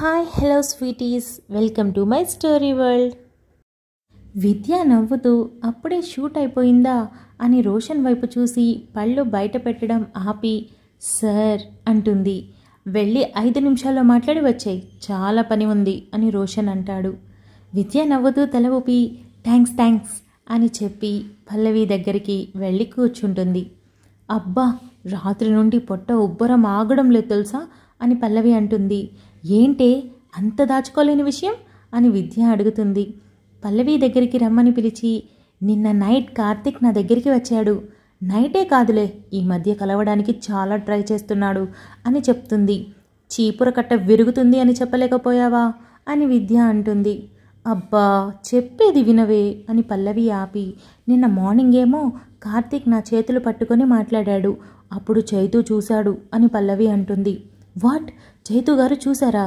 hi hello sweeties welcome to my story world Vidya నవ్వుతూ అప్పుడే shoot అయిపోయిందా అని రోషన్ వైపు చూసి పళ్ళు బయట పెట్టడం ఆపి సార్ అంటుంది వెళ్ళి ఐదు నిమిషాల్లో మాట్లాడి వచ్చాయి చాలా పని ఉంది అని రోషన్ అంటాడు విద్య నవ్వుతూ తల ఊపి థ్యాంక్స్ థ్యాంక్స్ అని చెప్పి పల్లవి దగ్గరికి వెళ్ళి కూర్చుంటుంది అబ్బా రాత్రి నుండి పొట్ట ఉబ్బరం ఆగడం లేదు తెలుసా అని పల్లవి అంటుంది ఏంటే అంత దాచుకోలేని విషయం అని విద్య అడుగుతుంది పల్లవి దగ్గరికి రమ్మని పిలిచి నిన్న నైట్ కార్తిక్ నా దగ్గరికి వచ్చాడు నైటే కాదులే ఈ మధ్య కలవడానికి చాలా ట్రై చేస్తున్నాడు అని చెప్తుంది చీపుర కట్ట విరుగుతుంది అని చెప్పలేకపోయావా అని విద్య అంటుంది అబ్బా చెప్పేది వినవే అని పల్లవి ఆపి నిన్న మార్నింగ్ ఏమో కార్తీక్ నా చేతులు పట్టుకొని మాట్లాడాడు అప్పుడు చైతు చూశాడు అని పల్లవి అంటుంది వాట్ జైతు గారు చూశారా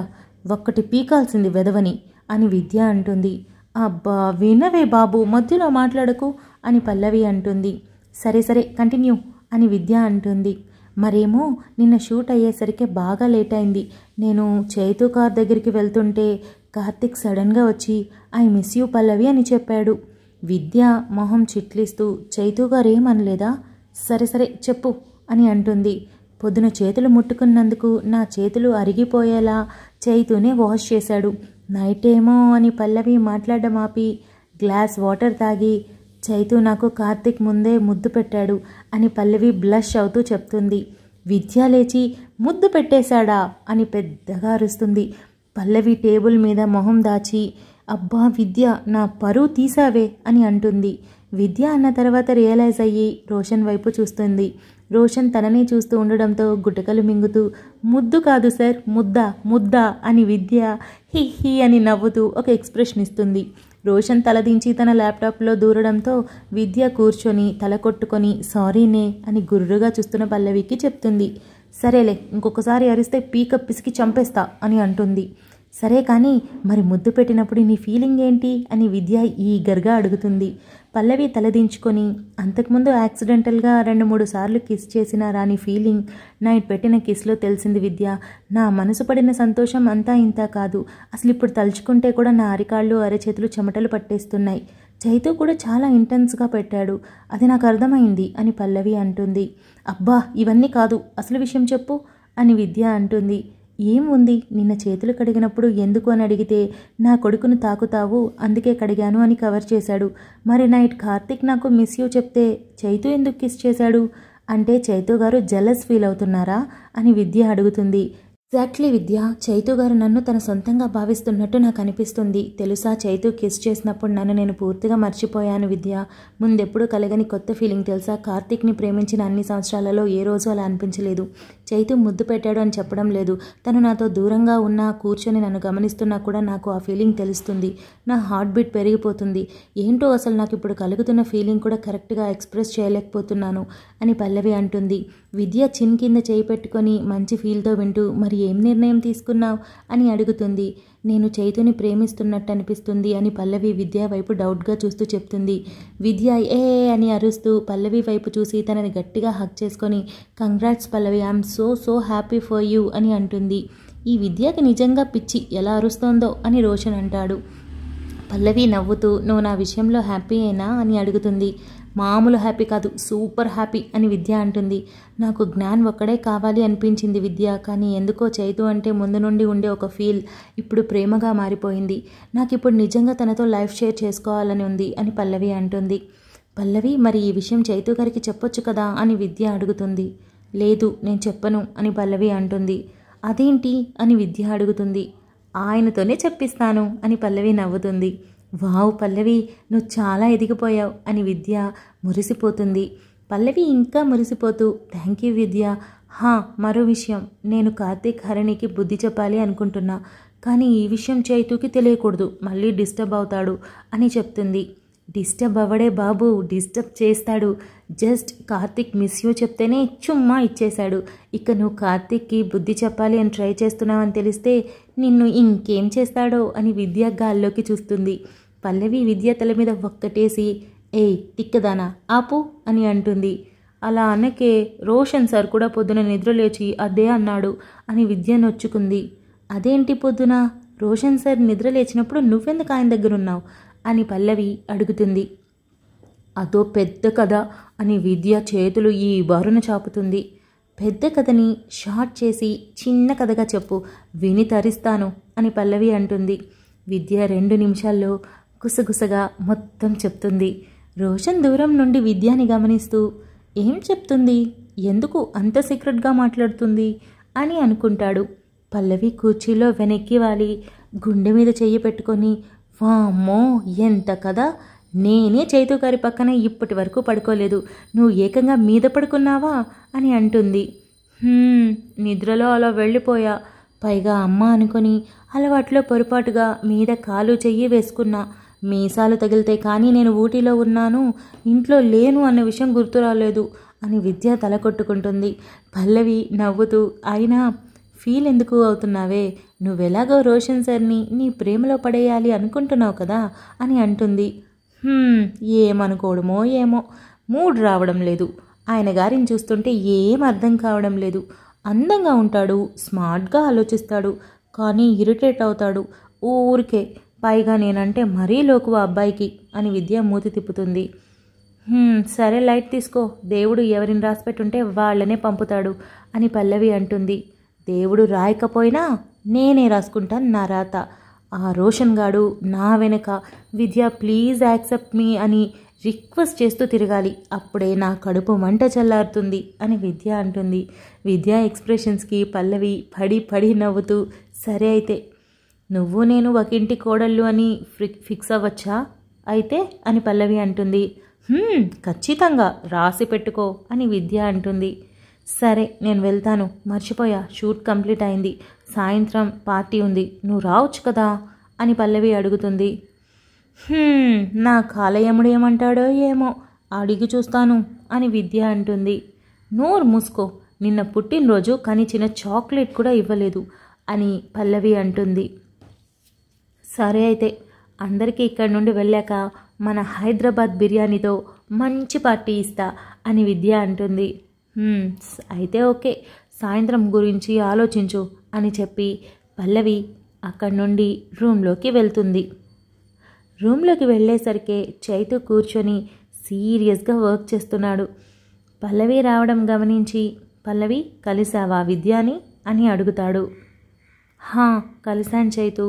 ఒక్కటి పీకాల్సింది వెదవని అని విద్య అంటుంది అబ్బా వినవే బాబు మధ్యలో మాట్లాడకు అని పల్లవి అంటుంది సరే సరే కంటిన్యూ అని విద్య అంటుంది మరేమో నిన్న షూట్ అయ్యేసరికి బాగా లేట్ అయింది నేను చైతు కార్ దగ్గరికి వెళ్తుంటే కార్తిక్ సడన్గా వచ్చి ఐ మిస్ యూ పల్లవి అని చెప్పాడు విద్య మొహం చిట్లిస్తూ చైతు గారు ఏమనలేదా సరే సరే చెప్పు అని అంటుంది పొద్దున చేతులు ముట్టుకున్నందుకు నా చేతులు అరిగిపోయేలా చేయితూనే వాష్ చేశాడు నైట్ ఏమో అని పల్లవి మాట్లాడడం ఆపి గ్లాస్ వాటర్ తాగి చైతు నాకు కార్తిక్ ముందే ముద్దు పెట్టాడు అని పల్లవి బ్లష్ అవుతూ చెప్తుంది విద్య లేచి ముద్దు పెట్టేశాడా అని పెద్దగా అరుస్తుంది పల్లవి టేబుల్ మీద మొహం దాచి అబ్బా విద్య నా పరువు తీసావే అని అంటుంది విద్య అన్న తర్వాత రియలైజ్ అయ్యి రోషన్ వైపు చూస్తుంది రోషన్ తననే చూస్తూ ఉండడంతో గుటకలు మింగుతూ ముద్దు కాదు సార్ ముద్ద ముద్ద అని విద్య హి హి అని నవ్వుతూ ఒక ఎక్స్ప్రెషన్ ఇస్తుంది రోషన్ తలదించి తన ల్యాప్టాప్లో దూరడంతో విద్య కూర్చొని తల కొట్టుకొని సారీనే అని గుర్రుగా చూస్తున్న పల్లవికి చెప్తుంది సరేలే ఇంకొకసారి అరిస్తే పీక పిసికి చంపేస్తా అని అంటుంది సరే కానీ మరి ముద్దు పెట్టినప్పుడు నీ ఫీలింగ్ ఏంటి అని విద్య ఈగర్గా అడుగుతుంది పల్లవి తలదించుకొని అంతకుముందు యాక్సిడెంటల్గా రెండు మూడు సార్లు కిస్ చేసిన రాని ఫీలింగ్ నైట్ పెట్టిన కిస్లో తెలిసింది విద్య నా మనసు పడిన సంతోషం అంతా ఇంత కాదు అసలు ఇప్పుడు తలుచుకుంటే కూడా నా అరికాళ్ళు అరచేతులు చెమటలు పట్టేస్తున్నాయి చైతు కూడా చాలా ఇంటెన్స్గా పెట్టాడు అది నాకు అర్థమైంది అని పల్లవి అంటుంది అబ్బా ఇవన్నీ కాదు అసలు విషయం చెప్పు అని విద్య అంటుంది ఏం ఉంది నిన్న చేతులు కడిగినప్పుడు ఎందుకు అని అడిగితే నా కొడుకును తాకుతావు అందుకే కడిగాను అని కవర్ చేశాడు మరి నైట్ కార్తిక్ నాకు మిస్ యూ చెప్తే చైతు ఎందుకు కిస్ చేశాడు అంటే చైతు గారు జలస్ ఫీల్ అవుతున్నారా అని విద్య అడుగుతుంది ఎగ్జాక్ట్లీ విద్య చైతు గారు నన్ను తన సొంతంగా భావిస్తున్నట్టు నాకు అనిపిస్తుంది తెలుసా చైతు కిస్ చేసినప్పుడు నన్ను నేను పూర్తిగా మర్చిపోయాను విద్య ముందెప్పుడు కలగని కొత్త ఫీలింగ్ తెలుసా కార్తీక్ని ప్రేమించిన అన్ని సంవత్సరాలలో ఏ రోజు అలా అనిపించలేదు చైతు ముద్దు పెట్టాడు అని చెప్పడం లేదు తను నాతో దూరంగా ఉన్నా కూర్చొని నన్ను గమనిస్తున్నా కూడా నాకు ఆ ఫీలింగ్ తెలుస్తుంది నా హార్ట్ బీట్ పెరిగిపోతుంది ఏంటో అసలు నాకు ఇప్పుడు కలుగుతున్న ఫీలింగ్ కూడా కరెక్ట్గా ఎక్స్ప్రెస్ చేయలేకపోతున్నాను అని పల్లవి అంటుంది విద్య చిన్ కింద చేయి పెట్టుకొని మంచి ఫీల్తో వింటూ మరి ఏం నిర్ణయం తీసుకున్నావు అని అడుగుతుంది నేను చైతుని ప్రేమిస్తున్నట్టు అనిపిస్తుంది అని పల్లవి విద్య వైపు డౌట్గా చూస్తూ చెప్తుంది విద్య ఏ అని అరుస్తూ పల్లవి వైపు చూసి తనని గట్టిగా హక్ చేసుకొని congrats Pallavi I'm so so happy for you అని అంటుంది ఈ విద్యకి నిజంగా పిచ్చి ఎలా అరుస్తోందో అని రోషన్ అంటాడు పల్లవి నవ్వుతూ నువ్వు నా విషయంలో హ్యాపీ అయినా అని అడుగుతుంది మామూలు హ్యాపీ కాదు సూపర్ హ్యాపీ అని విద్య అంటుంది నాకు జ్ఞాన్ ఒక్కడే కావాలి అనిపించింది విద్య కానీ ఎందుకో చైతు అంటే ముందు నుండి ఉండే ఒక ఫీల్ ఇప్పుడు ప్రేమగా మారిపోయింది నాకు ఇప్పుడు నిజంగా తనతో లైఫ్ షేర్ చేసుకోవాలని ఉంది అని పల్లవి అంటుంది పల్లవి మరి ఈ విషయం చైతు గారికి చెప్పొచ్చు కదా అని విద్య అడుగుతుంది లేదు నేను చెప్పను అని పల్లవి అంటుంది అదేంటి అని విద్య అడుగుతుంది ఆయనతోనే చెప్పిస్తాను అని పల్లవి నవ్వుతుంది వావ్ పల్లవి నువ్వు చాలా ఎదిగిపోయావు అని విద్య మురిసిపోతుంది పల్లవి ఇంకా మురిసిపోతూ థ్యాంక్ యూ విద్య హా మరో విషయం నేను కార్తీక్ హరణికి బుద్ధి చెప్పాలి అనుకుంటున్నా కానీ ఈ విషయం చైతుకి తెలియకూడదు మళ్ళీ డిస్టర్బ్ అవుతాడు అని చెప్తుంది డిస్టర్బ్ అవ్వడే బాబు డిస్టర్బ్ చేస్తాడు జస్ట్ కార్తిక్ మిస్ యూ చెప్తేనే చుమ్మా ఇచ్చేశాడు ఇక నువ్వు కార్తిక్కి బుద్ధి చెప్పాలి అని ట్రై చేస్తున్నావని తెలిస్తే నిన్ను ఇంకేం చేస్తాడో అని విద్య గాల్లోకి చూస్తుంది పల్లవి విద్య తల మీద ఒక్కటేసి ఏయ్ తిక్కదానా ఆపు అని అంటుంది అలా అనకే రోషన్ సార్ కూడా పొద్దున నిద్రలేచి అదే అన్నాడు అని విద్య నొచ్చుకుంది అదేంటి పొద్దున రోషన్ సార్ నిద్ర లేచినప్పుడు నువ్వెందుకు ఆయన దగ్గరున్నావు అని పల్లవి అడుగుతుంది అదో పెద్ద కథ అని విద్య చేతులు ఈ బారును చాపుతుంది పెద్ద కథని షార్ట్ చేసి చిన్న కథగా చెప్పు విని తరిస్తాను అని పల్లవి అంటుంది విద్య రెండు నిమిషాల్లో గుసగుసగా మొత్తం చెప్తుంది రోషన్ దూరం నుండి విద్యాని గమనిస్తూ ఏం చెప్తుంది ఎందుకు అంత సీక్రెట్గా మాట్లాడుతుంది అని అనుకుంటాడు పల్లవి కూర్చీలో వెనక్కి వాలి గుండె మీద చెయ్యి పెట్టుకొని వామ్మో ఎంత కదా నేనే చైతు గారి పక్కన ఇప్పటి వరకు పడుకోలేదు నువ్వు ఏకంగా మీద పడుకున్నావా అని అంటుంది నిద్రలో అలా వెళ్ళిపోయా పైగా అమ్మ అనుకుని అలవాట్లో పొరపాటుగా మీద కాలు చెయ్యి వేసుకున్నా మీసాలు తగిలితే కానీ నేను ఊటీలో ఉన్నాను ఇంట్లో లేను అన్న విషయం గుర్తురాలేదు అని విద్య తల కొట్టుకుంటుంది పల్లవి నవ్వుతూ అయినా ఫీల్ ఎందుకు అవుతున్నావే నువ్వెలాగో రోషన్ సార్ని నీ ప్రేమలో పడేయాలి అనుకుంటున్నావు కదా అని అంటుంది ఏమనుకోవడమో ఏమో మూడ్ రావడం లేదు ఆయన గారిని చూస్తుంటే ఏం అర్థం కావడం లేదు అందంగా ఉంటాడు స్మార్ట్గా ఆలోచిస్తాడు కానీ ఇరిటేట్ అవుతాడు ఊరికే పైగా నేనంటే మరీ లోకువ అబ్బాయికి అని విద్య మూతి తిప్పుతుంది సరే లైట్ తీసుకో దేవుడు ఎవరిని రాసిపెట్టుంటే వాళ్ళనే పంపుతాడు అని పల్లవి అంటుంది దేవుడు రాయకపోయినా నేనే రాసుకుంటాను నా రాత ఆ రోషన్ గాడు నా వెనక విద్య ప్లీజ్ యాక్సెప్ట్ మీ అని రిక్వెస్ట్ చేస్తూ తిరగాలి అప్పుడే నా కడుపు మంట చల్లారుతుంది అని విద్య అంటుంది విద్యా ఎక్స్ప్రెషన్స్కి పల్లవి పడి పడి నవ్వుతూ సరే అయితే నువ్వు నేను ఒకింటి కోడళ్ళు అని ఫిక్స్ అవ్వచ్చా అయితే అని పల్లవి అంటుంది ఖచ్చితంగా రాసి పెట్టుకో అని విద్య అంటుంది సరే నేను వెళ్తాను మర్చిపోయా షూట్ కంప్లీట్ అయింది సాయంత్రం పార్టీ ఉంది నువ్వు రావచ్చు కదా అని పల్లవి అడుగుతుంది నా కాలయముడు ఏమంటాడో ఏమో అడిగి చూస్తాను అని విద్య అంటుంది నోరు మూసుకో నిన్న పుట్టినరోజు కానీ చిన్న చాక్లెట్ కూడా ఇవ్వలేదు అని పల్లవి అంటుంది సరే అయితే అందరికీ ఇక్కడి నుండి వెళ్ళాక మన హైదరాబాద్ బిర్యానీతో మంచి పార్టీ ఇస్తా అని విద్య అంటుంది అయితే ఓకే సాయంత్రం గురించి ఆలోచించు అని చెప్పి పల్లవి అక్కడి నుండి రూమ్లోకి వెళ్తుంది రూమ్లోకి వెళ్ళేసరికే చైతు కూర్చొని సీరియస్గా వర్క్ చేస్తున్నాడు పల్లవి రావడం గమనించి పల్లవి కలిసావా విద్యాని అని అడుగుతాడు హా కలిశాను చైతు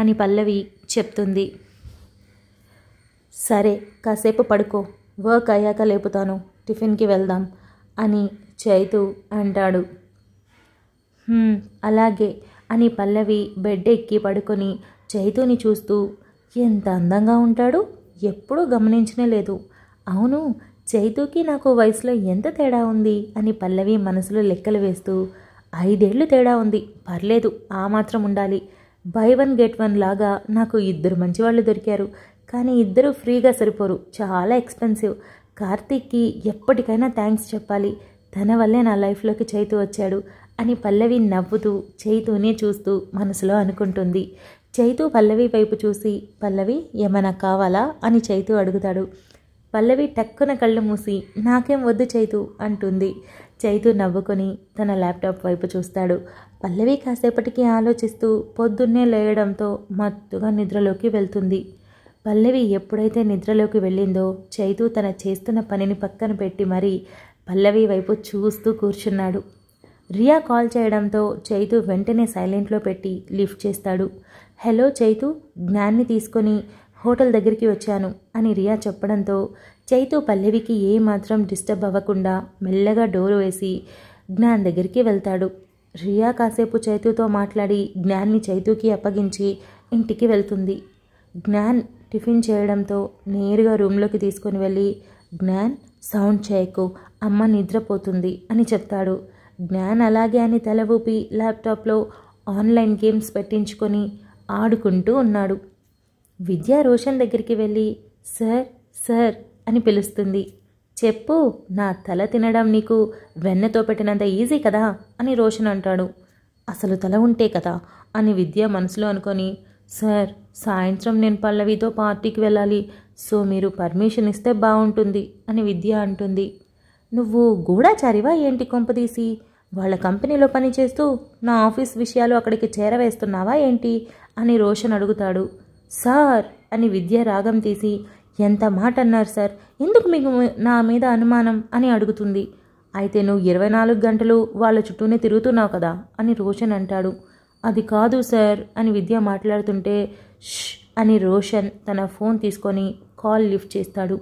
అని పల్లవి చెప్తుంది సరే కాసేపు పడుకో వర్క్ అయ్యాక లేపుతాను టిఫిన్కి వెళ్దాం అని చైతు అంటాడు అలాగే అని పల్లవి బెడ్ ఎక్కి పడుకొని చైతుని చూస్తూ ఎంత అందంగా ఉంటాడు ఎప్పుడూ గమనించనే లేదు అవును చైతుకి నాకు వయసులో ఎంత తేడా ఉంది అని పల్లవి మనసులో లెక్కలు వేస్తూ ఐదేళ్లు తేడా ఉంది పర్లేదు ఆ మాత్రం ఉండాలి బై వన్ గెట్ వన్ లాగా నాకు ఇద్దరు మంచివాళ్ళు దొరికారు కానీ ఇద్దరు ఫ్రీగా సరిపోరు చాలా ఎక్స్పెన్సివ్ కార్తీక్కి ఎప్పటికైనా థ్యాంక్స్ చెప్పాలి తన వల్లే నా లైఫ్లోకి చైతు వచ్చాడు అని పల్లవి నవ్వుతూ చైతూనే చూస్తూ మనసులో అనుకుంటుంది చైతు పల్లవి వైపు చూసి పల్లవి ఏమైనా కావాలా అని చైతు అడుగుతాడు పల్లవి టక్కున కళ్ళు మూసి నాకేం వద్దు చైతు అంటుంది చైతు నవ్వుకొని తన ల్యాప్టాప్ వైపు చూస్తాడు పల్లవి కాసేపటికి ఆలోచిస్తూ పొద్దున్నే లేయడంతో మత్తుగా నిద్రలోకి వెళ్తుంది పల్లవి ఎప్పుడైతే నిద్రలోకి వెళ్ళిందో చైతు తన చేస్తున్న పనిని పక్కన పెట్టి మరీ పల్లవి వైపు చూస్తూ కూర్చున్నాడు రియా కాల్ చేయడంతో చైతు వెంటనే సైలెంట్లో పెట్టి లిఫ్ట్ చేస్తాడు హలో చైతు జ్ఞాన్ని తీసుకొని హోటల్ దగ్గరికి వచ్చాను అని రియా చెప్పడంతో చైతు పల్లవికి ఏమాత్రం డిస్టర్బ్ అవ్వకుండా మెల్లగా డోర్ వేసి జ్ఞాన్ దగ్గరికి వెళ్తాడు రియా కాసేపు చైతుతో మాట్లాడి జ్ఞాన్ని చైతుకి అప్పగించి ఇంటికి వెళ్తుంది జ్ఞాన్ టిఫిన్ చేయడంతో నేరుగా రూమ్లోకి తీసుకొని వెళ్ళి జ్ఞాన్ సౌండ్ చేయకు అమ్మ నిద్రపోతుంది అని చెప్తాడు జ్ఞాన్ అలాగే అని తల ఊపి ల్యాప్టాప్లో ఆన్లైన్ గేమ్స్ పెట్టించుకొని ఆడుకుంటూ ఉన్నాడు విద్యా రోషన్ దగ్గరికి వెళ్ళి సార్ సార్ అని పిలుస్తుంది చెప్పు నా తల తినడం నీకు వెన్నతో పెట్టినంత ఈజీ కదా అని రోషన్ అంటాడు అసలు తల ఉంటే కదా అని విద్య మనసులో అనుకొని సార్ సాయంత్రం నేను పల్లవితో పార్టీకి వెళ్ళాలి సో మీరు పర్మిషన్ ఇస్తే బాగుంటుంది అని విద్య అంటుంది నువ్వు గూఢాచారివా ఏంటి కొంపదీసి వాళ్ళ కంపెనీలో పనిచేస్తూ నా ఆఫీస్ విషయాలు అక్కడికి చేరవేస్తున్నావా ఏంటి అని రోషన్ అడుగుతాడు సార్ అని విద్య రాగం తీసి ఎంత మాట అన్నారు సార్ ఎందుకు మీకు నా మీద అనుమానం అని అడుగుతుంది అయితే నువ్వు ఇరవై నాలుగు గంటలు వాళ్ళ చుట్టూనే తిరుగుతున్నావు కదా అని రోషన్ అంటాడు అది కాదు సార్ అని విద్య మాట్లాడుతుంటే ష్ అని రోషన్ తన ఫోన్ తీసుకొని కాల్ లిఫ్ట్ చేస్తాడు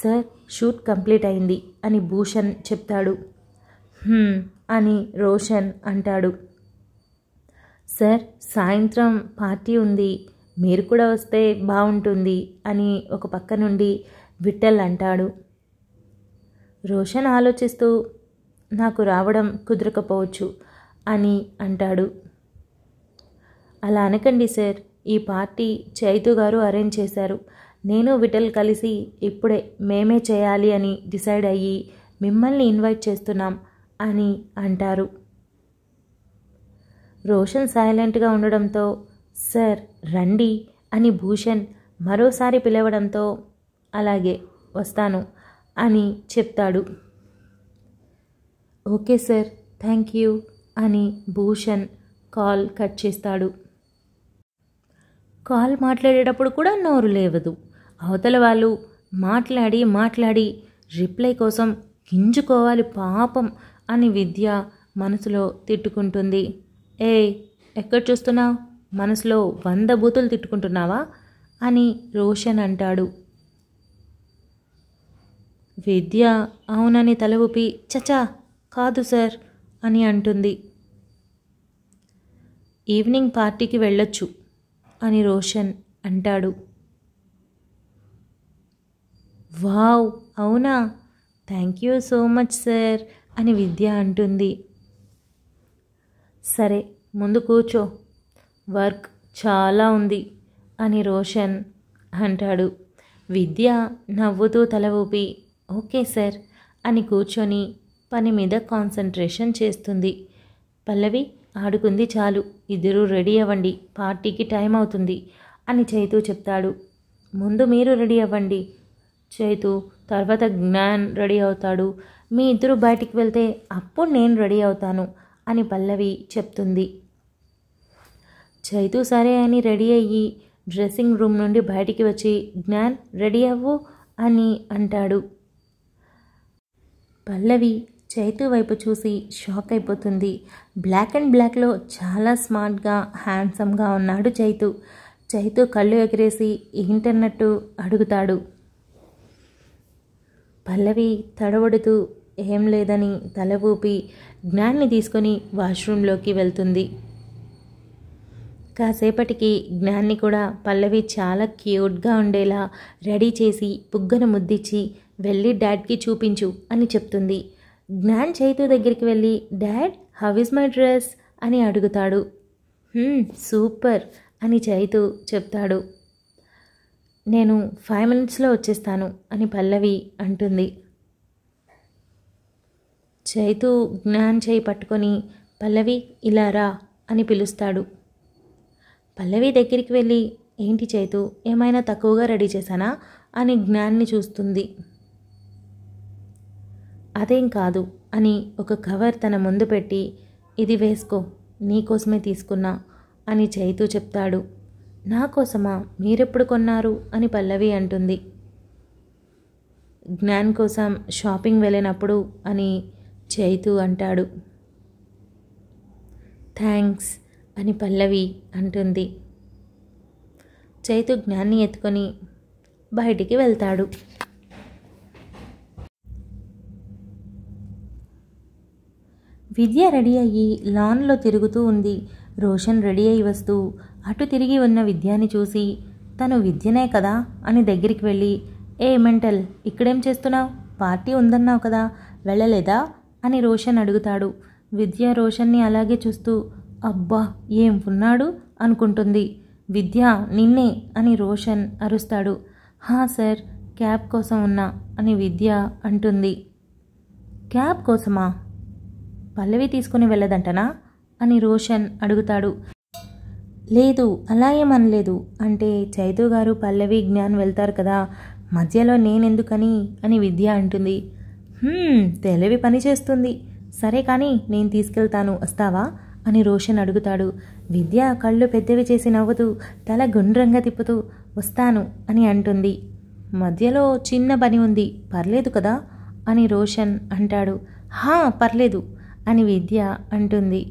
సార్ షూట్ కంప్లీట్ అయింది అని భూషణ్ చెప్తాడు అని రోషన్ అంటాడు సార్ సాయంత్రం పార్టీ ఉంది మీరు కూడా వస్తే బాగుంటుంది అని ఒక పక్క నుండి విట్టల్ అంటాడు రోషన్ ఆలోచిస్తూ నాకు రావడం కుదరకపోవచ్చు అని అంటాడు అలా అనకండి సార్ ఈ పార్టీ చైతు గారు అరేంజ్ చేశారు నేను విటల్ కలిసి ఇప్పుడే మేమే చేయాలి అని డిసైడ్ అయ్యి మిమ్మల్ని ఇన్వైట్ చేస్తున్నాం అని అంటారు రోషన్ సైలెంట్గా ఉండడంతో సార్ రండి అని భూషణ్ మరోసారి పిలవడంతో అలాగే వస్తాను అని చెప్తాడు ఓకే సార్ థ్యాంక్ యూ అని భూషణ్ కాల్ కట్ చేస్తాడు కాల్ మాట్లాడేటప్పుడు కూడా నోరు లేవదు అవతల వాళ్ళు మాట్లాడి మాట్లాడి రిప్లై కోసం గింజుకోవాలి పాపం అని విద్య మనసులో తిట్టుకుంటుంది ఏ ఎక్కడ చూస్తున్నావు మనసులో వంద బూతులు తిట్టుకుంటున్నావా అని రోషన్ అంటాడు విద్య అవునని తల ఊపి చచా కాదు సార్ అని అంటుంది ఈవినింగ్ పార్టీకి వెళ్ళొచ్చు అని రోషన్ అంటాడు వావ్ అవునా thank you so much sir అని విద్య అంటుంది సరే ముందు కూర్చో వర్క్ చాలా ఉంది అని రోషన్ అంటాడు విద్య నవ్వుతూ తల ఊపి ఓకే సార్ అని కూర్చొని పని మీద కాన్సన్ట్రేషన్ చేస్తుంది పల్లవి ఆడుకుంది చాలు ఇద్దరూ రెడీ అవ్వండి పార్టీకి టైం అవుతుంది అని చైతూ చెప్తాడు ముందు మీరు రెడీ అవ్వండి చైతు తర్వాత జ్ఞాన్ రెడీ అవుతాడు మీ ఇద్దరు బయటికి వెళ్తే అప్పుడు నేను రెడీ అవుతాను అని పల్లవి చెప్తుంది చైతు సరే అని రెడీ అయ్యి డ్రెస్సింగ్ రూమ్ నుండి బయటికి వచ్చి జ్ఞాన్ రెడీ అవ్వు అని అంటాడు పల్లవి చైతు వైపు చూసి షాక్ అయిపోతుంది బ్లాక్ అండ్ బ్లాక్లో చాలా స్మార్ట్గా హ్యాండ్సమ్గా ఉన్నాడు చైతు చైతు కళ్ళు ఎగిరేసి ఏంటన్నట్టు అడుగుతాడు పల్లవి తడబడుతూ ఏం లేదని తల ఊపి జ్ఞాన్ని తీసుకొని వాష్రూంలోకి వెళ్తుంది కాసేపటికి జ్ఞాన్ని కూడా పల్లవి చాలా క్యూట్గా ఉండేలా రెడీ చేసి బుగ్గను ముద్దిచ్చి వెళ్ళి డాడ్కి చూపించు అని చెప్తుంది జ్ఞాన్ చైతు దగ్గరికి వెళ్ళి dad how is my dress అని అడుగుతాడు సూపర్ అని చైతు చెప్తాడు నేను ఫైవ్ మినిట్స్లో వచ్చేస్తాను అని పల్లవి అంటుంది చైతు జ్ఞాన్ చేయి పట్టుకొని పల్లవి ఇలా రా అని పిలుస్తాడు పల్లవి దగ్గరికి వెళ్ళి ఏంటి చేతు ఏమైనా తక్కువగా రెడీ చేశానా అని జ్ఞాన్ని చూస్తుంది అదేం కాదు అని ఒక కవర్ తన ముందు పెట్టి ఇది వేసుకో నీకోసమే తీసుకున్నా అని చైతు చెప్తాడు నా కోసమా మీరెప్పుడు కొన్నారు అని పల్లవి అంటుంది జ్ఞాన్ కోసం షాపింగ్ వెళ్ళినప్పుడు అని చైతు అంటాడు థ్యాంక్స్ అని పల్లవి అంటుంది చైతు జ్ఞాన్ని ఎత్తుకొని బయటికి వెళ్తాడు విద్య రెడీ అయ్యి లాన్లో తిరుగుతూ ఉంది రోషన్ రెడీ అయి వస్తూ అటు తిరిగి ఉన్న విద్యాని చూసి తను విద్యనే కదా అని దగ్గరికి వెళ్ళి ఏ మెంటల్ ఇక్కడేం చేస్తున్నావు పార్టీ ఉందన్నావు కదా వెళ్ళలేదా అని రోషన్ అడుగుతాడు విద్య రోషన్ని అలాగే చూస్తూ అబ్బా ఏం ఉన్నాడు అనుకుంటుంది విద్య నిన్నే అని రోషన్ అరుస్తాడు హా సార్ క్యాబ్ కోసం ఉన్నా అని విద్య అంటుంది క్యాబ్ కోసమా పల్లవి తీసుకుని వెళ్ళదంటనా అని రోషన్ అడుగుతాడు లేదు అలా ఏమనలేదు అంటే చైతు గారు పల్లవి జ్ఞాన్ వెళ్తారు కదా మధ్యలో నేనెందుకని అని విద్య అంటుంది తెలివి పని చేస్తుంది సరే కానీ నేను తీసుకెళ్తాను వస్తావా అని రోషన్ అడుగుతాడు విద్య కళ్ళు పెద్దవి చేసి నవ్వుతూ తల గుండ్రంగా తిప్పుతూ వస్తాను అని అంటుంది మధ్యలో చిన్న పని ఉంది పర్లేదు కదా అని రోషన్ అంటాడు హా పర్లేదు అని విద్య అంటుంది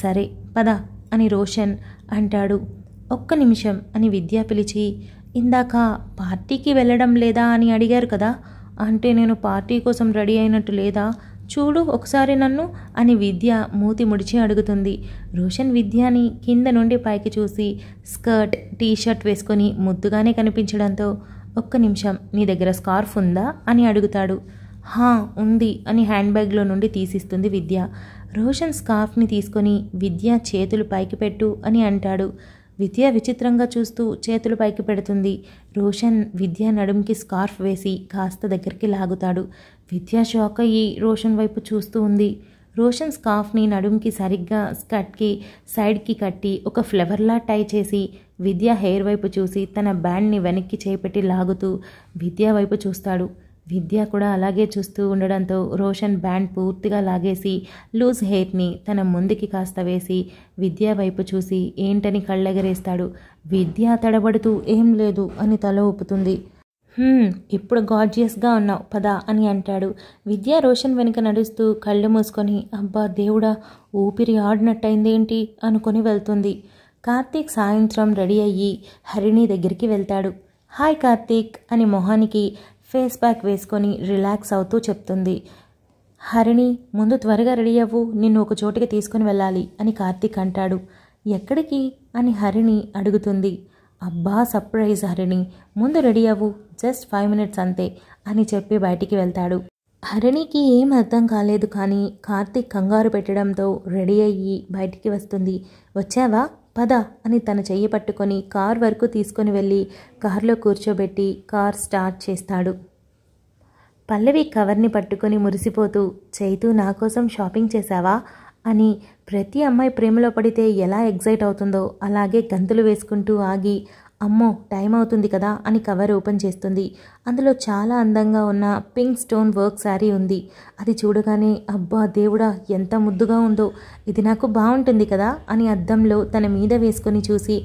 సరే పద అని రోషన్ అంటాడు ఒక్క నిమిషం అని విద్య పిలిచి ఇందాక పార్టీకి వెళ్ళడం లేదా అని అడిగారు కదా అంటే నేను పార్టీ కోసం రెడీ అయినట్టు లేదా చూడు ఒకసారి నన్ను అని విద్య మూతి ముడిచి అడుగుతుంది రోషన్ విద్యాని కింద నుండి పైకి చూసి స్కర్ట్ టీషర్ట్ వేసుకొని ముద్దుగానే కనిపించడంతో ఒక్క నిమిషం నీ దగ్గర స్కార్ఫ్ ఉందా అని అడుగుతాడు హా ఉంది అని హ్యాండ్ బ్యాగ్లో నుండి తీసిస్తుంది విద్య రోషన్ స్కార్ఫ్ని తీసుకొని విద్య చేతులు పైకి పెట్టు అని అంటాడు విద్య విచిత్రంగా చూస్తూ చేతులు పైకి పెడుతుంది రోషన్ విద్య నడుంకి స్కార్ఫ్ వేసి కాస్త దగ్గరికి లాగుతాడు విద్య షాక్ అయ్యి రోషన్ వైపు చూస్తూ ఉంది రోషన్ స్కార్ఫ్ని నడుంకి సరిగ్గా స్కర్ట్కి సైడ్కి కట్టి ఒక ఫ్లవర్లా టై చేసి విద్య హెయిర్ వైపు చూసి తన బ్యాండ్ని వెనక్కి చేపెట్టి లాగుతూ విద్య వైపు చూస్తాడు విద్య కూడా అలాగే చూస్తూ ఉండడంతో రోషన్ బ్యాండ్ పూర్తిగా లాగేసి లూజ్ హెయిర్ని తన ముందుకి కాస్త వేసి విద్య వైపు చూసి ఏంటని కళ్ళెగరేస్తాడు విద్య తడబడుతూ ఏం లేదు అని తల ఊపుతుంది ఇప్పుడు గార్జియస్గా ఉన్నావు పదా అని అంటాడు విద్య రోషన్ వెనుక నడుస్తూ కళ్ళు మూసుకొని అబ్బా దేవుడా ఊపిరి ఆడినట్టయిందేంటి అనుకొని వెళ్తుంది కార్తీక్ సాయంత్రం రెడీ అయ్యి హరిణి దగ్గరికి వెళ్తాడు హాయ్ కార్తీక్ అని మొహానికి ఫేస్ ప్యాక్ వేసుకొని రిలాక్స్ అవుతూ చెప్తుంది హరిణి ముందు త్వరగా రెడీ అవ్వు నిన్ను ఒక చోటికి తీసుకుని వెళ్ళాలి అని కార్తీక్ అంటాడు ఎక్కడికి అని హరిణి అడుగుతుంది అబ్బా సర్ప్రైజ్ హరిణి ముందు రెడీ అవ్వు జస్ట్ ఫైవ్ మినిట్స్ అంతే అని చెప్పి బయటికి వెళ్తాడు హరిణికి ఏం అర్థం కాలేదు కానీ కార్తీక్ కంగారు పెట్టడంతో రెడీ అయ్యి బయటికి వస్తుంది వచ్చావా పద అని తన చెయ్యి పట్టుకొని కార్ వరకు తీసుకొని వెళ్ళి కారులో కూర్చోబెట్టి కార్ స్టార్ట్ చేస్తాడు పల్లవి కవర్ని పట్టుకొని మురిసిపోతూ చైతు నా కోసం షాపింగ్ చేశావా అని ప్రతి అమ్మాయి ప్రేమలో పడితే ఎలా ఎగ్జైట్ అవుతుందో అలాగే గంతులు వేసుకుంటూ ఆగి అమ్మో టైం అవుతుంది కదా అని కవర్ ఓపెన్ చేస్తుంది అందులో చాలా అందంగా ఉన్న పింక్ స్టోన్ వర్క్ శారీ ఉంది అది చూడగానే అబ్బా దేవుడా ఎంత ముద్దుగా ఉందో ఇది నాకు బాగుంటుంది కదా అని అద్దంలో తన మీద వేసుకొని చూసి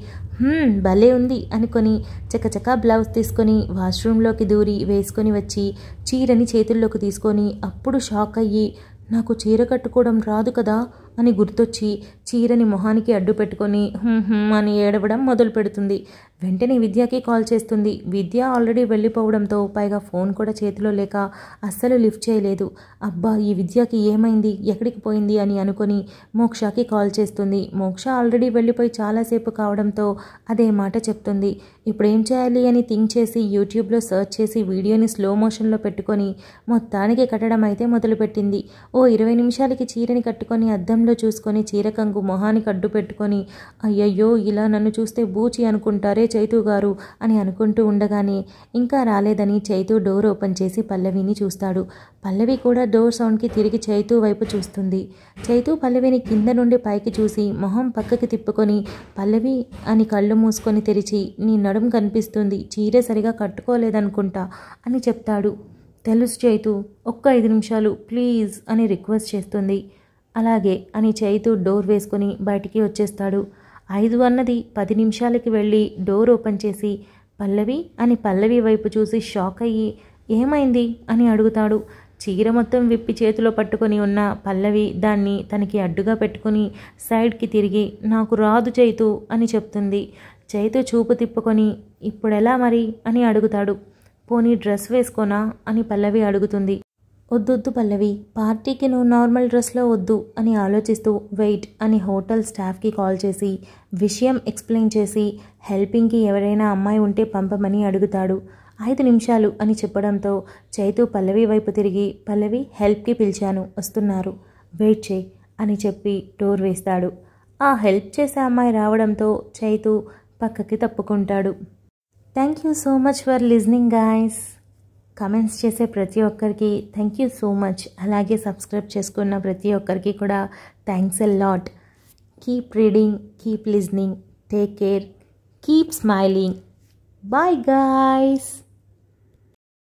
భలే ఉంది అనుకొని చకచక బ్లౌజ్ తీసుకొని వాష్రూమ్లోకి దూరి వేసుకొని వచ్చి చీరని చేతుల్లోకి తీసుకొని అప్పుడు షాక్ అయ్యి నాకు చీర కట్టుకోవడం రాదు కదా అని గుర్తొచ్చి చీరని మొహానికి అడ్డు పెట్టుకొని అని ఏడవడం మొదలు పెడుతుంది వెంటనే విద్యకి కాల్ చేస్తుంది విద్య ఆల్రెడీ వెళ్ళిపోవడంతో పైగా ఫోన్ కూడా చేతిలో లేక అస్సలు లిఫ్ట్ చేయలేదు అబ్బా ఈ విద్యకి ఏమైంది ఎక్కడికి పోయింది అని అనుకొని మోక్షకి కాల్ చేస్తుంది మోక్ష ఆల్రెడీ వెళ్ళిపోయి చాలాసేపు కావడంతో అదే మాట చెప్తుంది ఇప్పుడు ఏం చేయాలి అని థింక్ చేసి యూట్యూబ్లో సర్చ్ చేసి వీడియోని స్లో మోషన్లో పెట్టుకొని మొత్తానికి కట్టడం అయితే మొదలుపెట్టింది ఓ ఇరవై నిమిషాలకి చీరని కట్టుకొని అద్దంలో అద్దంలో చూసుకొని చీరకంగు మొహానికి అడ్డు పెట్టుకొని అయ్యయ్యో ఇలా నన్ను చూస్తే బూచి అనుకుంటారే చైతు గారు అని అనుకుంటూ ఉండగానే ఇంకా రాలేదని చైతు డోర్ ఓపెన్ చేసి పల్లవిని చూస్తాడు పల్లవి కూడా డోర్ సౌండ్కి తిరిగి చైతు వైపు చూస్తుంది చైతు పల్లవిని కింద నుండి పైకి చూసి మొహం పక్కకి తిప్పుకొని పల్లవి అని కళ్ళు మూసుకొని తెరిచి నీ నడుం కనిపిస్తుంది చీర సరిగా కట్టుకోలేదనుకుంటా అని చెప్తాడు తెలుసు చైతు ఒక్క ఐదు నిమిషాలు ప్లీజ్ అని రిక్వెస్ట్ చేస్తుంది అలాగే అని చేయితూ డోర్ వేసుకుని బయటికి వచ్చేస్తాడు ఐదు అన్నది పది నిమిషాలకి వెళ్ళి డోర్ ఓపెన్ చేసి పల్లవి అని పల్లవి వైపు చూసి షాక్ అయ్యి ఏమైంది అని అడుగుతాడు చీర మొత్తం విప్పి చేతిలో పట్టుకొని ఉన్న పల్లవి దాన్ని తనకి అడ్డుగా పెట్టుకుని సైడ్కి తిరిగి నాకు రాదు చైతు అని చెప్తుంది చైతు చూపు తిప్పుకొని ఇప్పుడెలా మరి అని అడుగుతాడు పోనీ డ్రెస్ వేసుకోనా అని పల్లవి అడుగుతుంది వద్దొద్దు పల్లవి పార్టీకి నువ్వు నార్మల్ డ్రెస్లో వద్దు అని ఆలోచిస్తూ వెయిట్ అని హోటల్ స్టాఫ్కి కాల్ చేసి విషయం ఎక్స్ప్లెయిన్ చేసి హెల్పింగ్కి ఎవరైనా అమ్మాయి ఉంటే పంపమని అడుగుతాడు ఐదు నిమిషాలు అని చెప్పడంతో చైతు పల్లవి వైపు తిరిగి పల్లవి హెల్ప్కి పిలిచాను వస్తున్నారు వెయిట్ చేయి అని చెప్పి డోర్ వేస్తాడు ఆ హెల్ప్ చేసే అమ్మాయి రావడంతో చైతు పక్కకి తప్పుకుంటాడు thank you so much for listening guys comments जैसे प्रत्येक की थैंक यू सो मच अलगे सब्सक्राइब చేసుకొన్న ప్రతి ఒక్కరికి కూడా thanks a lot keep reading keep listening take care keep smiling bye guys